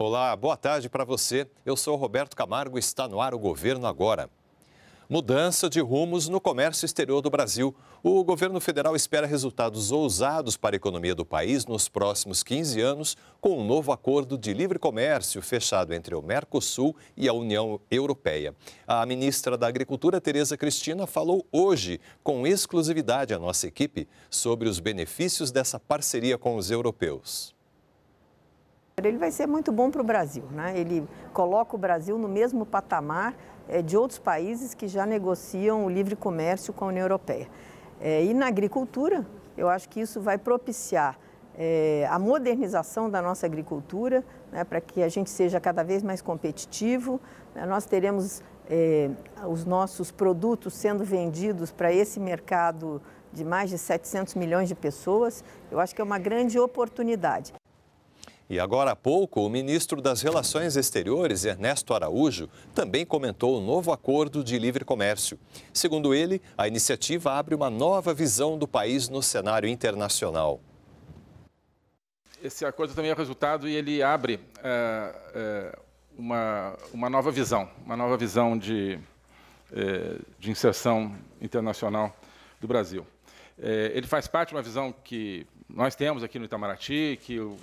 Olá, boa tarde para você. Eu sou Roberto Camargo e está no ar o Governo Agora. Mudança de rumos no comércio exterior do Brasil. O governo federal espera resultados ousados para a economia do país nos próximos 15 anos, com um novo acordo de livre comércio fechado entre o Mercosul e a União Europeia. A ministra da Agricultura, Tereza Cristina, falou hoje, com exclusividade à nossa equipe, sobre os benefícios dessa parceria com os europeus. Ele vai ser muito bom para o Brasil, né? ele coloca o Brasil no mesmo patamar é, de outros países que já negociam o livre comércio com a União Europeia. É, e na agricultura, eu acho que isso vai propiciar é, a modernização da nossa agricultura, né, para que a gente seja cada vez mais competitivo. Né? Nós teremos os nossos produtos sendo vendidos para esse mercado de mais de 700 milhões de pessoas. Eu acho que é uma grande oportunidade. E agora há pouco, o ministro das Relações Exteriores, Ernesto Araújo, também comentou o novo acordo de livre comércio. Segundo ele, a iniciativa abre uma nova visão do país no cenário internacional. Esse acordo também é resultado e ele abre eh, eh, uma, uma nova visão, uma nova visão de, eh, de inserção internacional do Brasil. ele faz parte de uma visão que nós temos aqui no Itamaraty, que o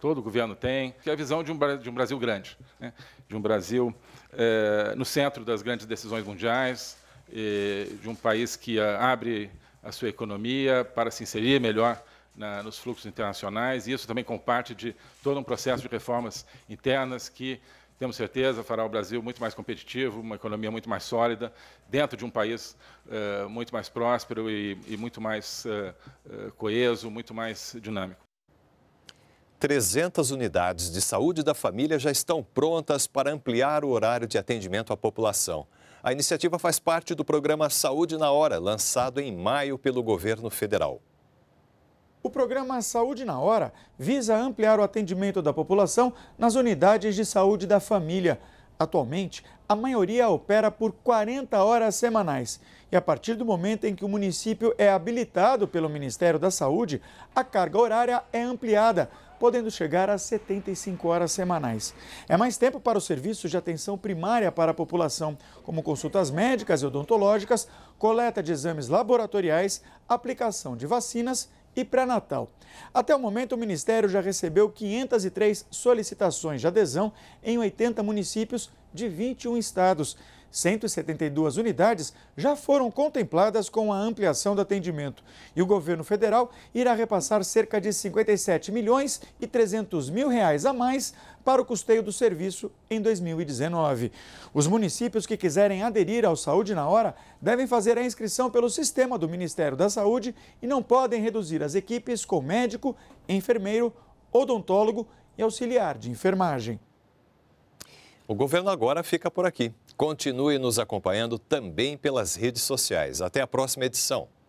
todo governo tem, que é a visão de um, de um Brasil grande, né? de um Brasil é, no centro das grandes decisões mundiais, de um país que eh, abre a sua economia para se inserir melhor na, nos fluxos internacionais, e isso também com parte de todo um processo de reformas internas que, temos certeza, fará o Brasil muito mais competitivo, uma economia muito mais sólida, dentro de um país uh, muito mais próspero e, e muito mais uh, uh, coeso, muito mais dinâmico. 300 unidades de saúde da família já estão prontas para ampliar o horário de atendimento à população. A iniciativa faz parte do programa Saúde na Hora, lançado em maio pelo governo federal. O programa Saúde na Hora visa ampliar o atendimento da população nas unidades de saúde da família. Atualmente, a maioria opera por 40 horas semanais. E a partir do momento em que o município é habilitado pelo Ministério da Saúde, a carga horária é ampliada podendo chegar a 75 horas semanais. É mais tempo para o serviço de atenção primária para a população, como consultas médicas e odontológicas, coleta de exames laboratoriais, aplicação de vacinas e pré-natal. Até o momento, o Ministério já recebeu 503 solicitações de adesão em 80 municípios de 21 estados. 172 unidades já foram contempladas com a ampliação do atendimento e o governo federal irá repassar cerca de 57 milhões e 300 mil reais a mais para o custeio do serviço em 2019. Os municípios que quiserem aderir ao Saúde na Hora devem fazer a inscrição pelo sistema do Ministério da Saúde e não podem reduzir as equipes com médico, enfermeiro, odontólogo e auxiliar de enfermagem. O governo agora fica por aqui. Continue nos acompanhando também pelas redes sociais. Até a próxima edição.